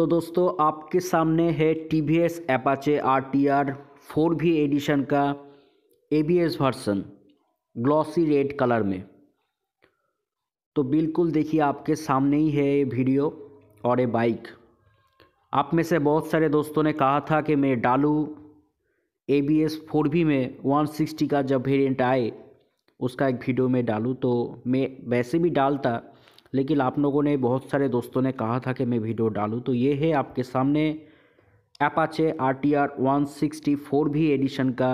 तो दोस्तों आपके सामने है T V S Apache R T R four V edition का A B S version glossy red colour में तो बिल्कुल देखिए आपके सामने ही है ये वीडियो और ये बाइक आप में से बहुत सारे दोस्तों ने कहा था कि मैं डालू ए बी एस फोर भी में वन सिक्सटी का जब वेरियंट आए उसका एक वीडियो में डालूँ तो मैं वैसे भी डालता लेकिन आप लोगों ने बहुत सारे दोस्तों ने कहा था कि मैं वीडियो डालूँ तो ये है आपके सामने Apache R T R one sixty four V edition का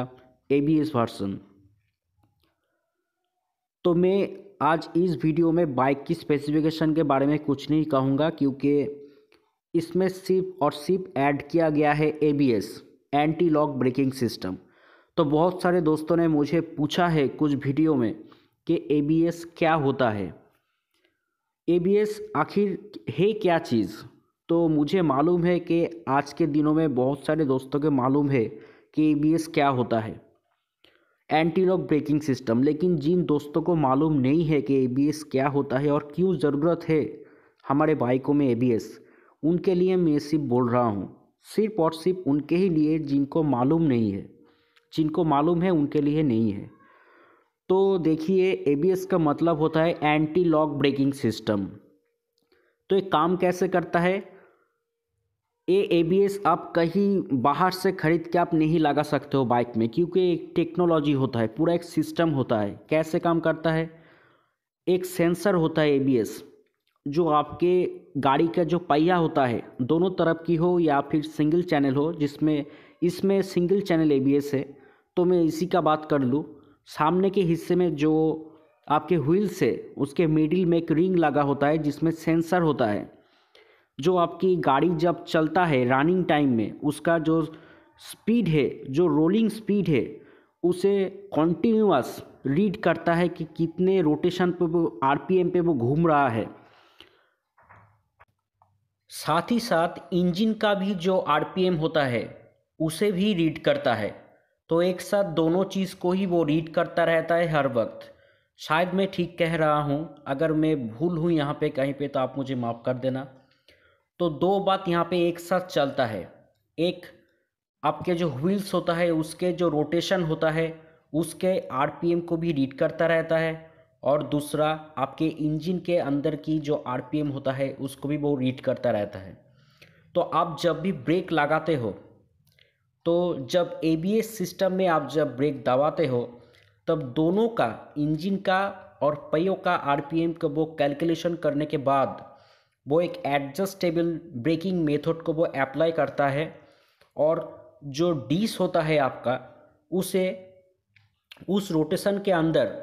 ए बी एस वर्सन तो मैं आज इस वीडियो में बाइक की स्पेसिफिकेशन के बारे में कुछ नहीं कहूँगा क्योंकि इसमें सिर्फ और सिर्फ ऐड किया गया है A B S anti lock braking system तो बहुत सारे दोस्तों ने मुझे पूछा है कुछ वीडियो में कि ए बी एस क्या होता है एबीएस आखिर है क्या चीज़ तो मुझे मालूम है कि आज के दिनों में बहुत सारे दोस्तों के मालूम है कि एबीएस क्या होता है एंटी लॉक ब्रेकिंग सिस्टम लेकिन जिन दोस्तों को मालूम नहीं है कि एबीएस क्या होता है और क्यों ज़रूरत है हमारे बाइकों में एबीएस उनके लिए मैं सिर्फ बोल रहा हूँ सिर्फ और सिर्फ उनके ही लिए जिनको मालूम नहीं है जिनको मालूम है उनके लिए नहीं है तो देखिए एबीएस का मतलब होता है एंटी लॉक ब्रेकिंग सिस्टम तो ये काम कैसे करता है ये एबीएस आप कहीं बाहर से ख़रीद के आप नहीं लगा सकते हो बाइक में क्योंकि एक टेक्नोलॉजी होता है पूरा एक सिस्टम होता है कैसे काम करता है एक सेंसर होता है एबीएस जो आपके गाड़ी का जो पहिया होता है दोनों तरफ की हो या फिर सिंगल चैनल हो जिसमें इसमें सिंगल चैनल एबीएस है तो मैं इसी का बात कर लूँ सामने के हिस्से में जो आपके व्हील्स है उसके मिडिल में एक रिंग लगा होता है जिसमें सेंसर होता है जो आपकी गाड़ी जब चलता है रनिंग टाइम में उसका जो स्पीड है जो रोलिंग स्पीड है उसे कॉन्टीन्यूस रीड करता है कि कितने रोटेशन पे वो आरपीएम पे वो घूम रहा है साथ ही साथ इंजन का भी जो आरपीएम होता है उसे भी रीड करता है तो एक साथ दोनों चीज़ को ही वो रीड करता रहता है हर वक्त शायद मैं ठीक कह रहा हूँ अगर मैं भूल हूँ यहाँ पे कहीं पे तो आप मुझे माफ़ कर देना तो दो बात यहाँ पे एक साथ चलता है एक आपके जो व्हील्स होता है उसके जो रोटेशन होता है उसके आरपीएम को भी रीड करता रहता है और दूसरा आपके इंजन के अंदर की जो आरपीएम होता है उसको भी वो रीड करता रहता है तो आप जब भी ब्रेक लगाते हो तो जब ए सिस्टम में आप जब ब्रेक दबाते हो तब दोनों का इंजन का और पहियों का आरपीएम को वो कैलकुलेशन करने के बाद वो एक एडजस्टेबल ब्रेकिंग मेथड को वो अप्लाई करता है और जो डीस होता है आपका उसे उस रोटेशन के अंदर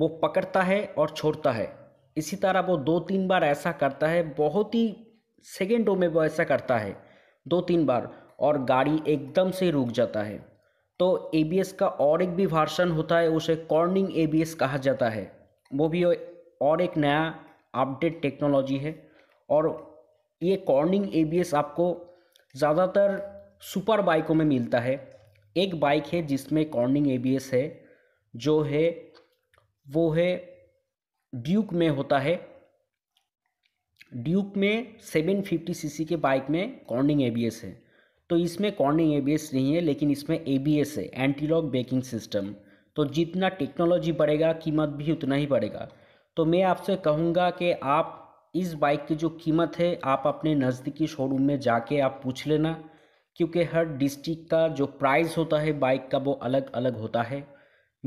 वो पकड़ता है और छोड़ता है इसी तरह वो दो तीन बार ऐसा करता है बहुत ही सेकेंडों में वो ऐसा करता है दो तीन बार और गाड़ी एकदम से रुक जाता है तो ए का और एक भी वर्सन होता है उसे कॉर्निंग ए कहा जाता है वो भी और एक नया अपडेट टेक्नोलॉजी है और ये कॉर्निंग ए आपको ज़्यादातर सुपर बाइकों में मिलता है एक बाइक है जिसमें कॉर्निंग ए है जो है वो है ड्यूक में होता है ड्यूक में सेवन फिफ्टी सीसी के बाइक में कॉर्निंग ए है तो इसमें कॉर्निंग एबीएस नहीं है लेकिन इसमें एबीएस है एंटीलॉक बेकिंग सिस्टम तो जितना टेक्नोलॉजी बढ़ेगा कीमत भी उतना ही बढ़ेगा तो मैं आपसे कहूँगा कि आप इस बाइक की जो कीमत है आप अपने नज़दीकी शोरूम में जाके आप पूछ लेना क्योंकि हर डिस्ट्रिक्ट का जो प्राइस होता है बाइक का वो अलग अलग होता है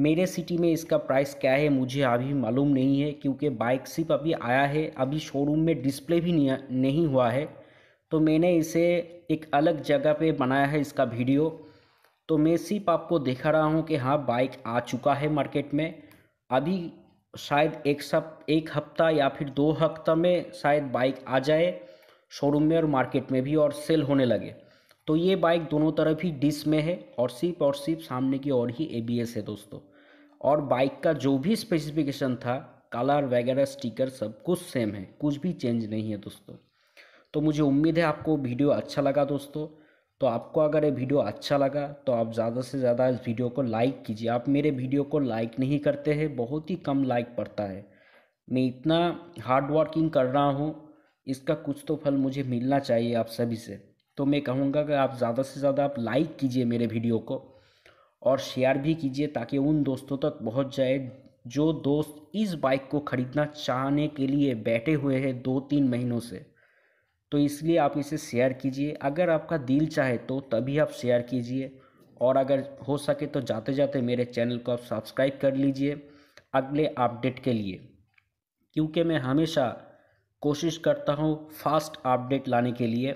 मेरे सिटी में इसका प्राइस क्या है मुझे अभी मालूम नहीं है क्योंकि बाइक सिर्फ अभी आया है अभी शोरूम में डिस्प्ले भी नहीं हुआ है तो मैंने इसे एक अलग जगह पे बनाया है इसका वीडियो तो मैं सिर्फ आपको दिखा रहा हूँ कि हाँ बाइक आ चुका है मार्केट में अभी शायद एक सप एक हफ्ता या फिर दो हफ्ता में शायद बाइक आ जाए शोरूम में और मार्केट में भी और सेल होने लगे तो ये बाइक दोनों तरफ ही डिस में है और सिर्फ और सिर्फ सामने की ओर ही ए है दोस्तों और बाइक का जो भी स्पेसिफिकेशन था कलर वगैरह स्टिकर सब कुछ सेम है कुछ भी चेंज नहीं है दोस्तों तो मुझे उम्मीद है आपको वीडियो अच्छा लगा दोस्तों तो आपको अगर ये वीडियो अच्छा लगा तो आप ज़्यादा से ज़्यादा इस वीडियो को लाइक कीजिए आप मेरे वीडियो को लाइक नहीं करते हैं बहुत ही कम लाइक पड़ता है मैं इतना हार्ड वर्किंग कर रहा हूँ इसका कुछ तो फल मुझे मिलना चाहिए आप सभी से तो मैं कहूँगा कि आप ज़्यादा से ज़्यादा आप लाइक कीजिए मेरे वीडियो को और शेयर भी कीजिए ताकि उन दोस्तों तक पहुँच जाए जो दोस्त इस बाइक को ख़रीदना चाहने के लिए बैठे हुए हैं दो तीन महीनों से तो इसलिए आप इसे शेयर कीजिए अगर आपका दिल चाहे तो तभी आप शेयर कीजिए और अगर हो सके तो जाते जाते मेरे चैनल को आप सब्सक्राइब कर लीजिए अगले अपडेट के लिए क्योंकि मैं हमेशा कोशिश करता हूँ फास्ट अपडेट लाने के लिए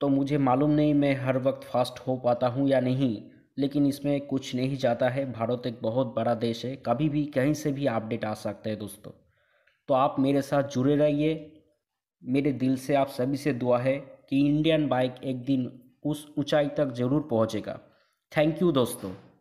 तो मुझे मालूम नहीं मैं हर वक्त फास्ट हो पाता हूँ या नहीं लेकिन इसमें कुछ नहीं जाता है भारत एक बहुत बड़ा देश है कभी भी कहीं से भी अपडेट आ सकता है दोस्तों तो आप मेरे साथ जुड़े रहिए मेरे दिल से आप सभी से दुआ है कि इंडियन बाइक एक दिन उस ऊंचाई तक ज़रूर पहुंचेगा थैंक यू दोस्तों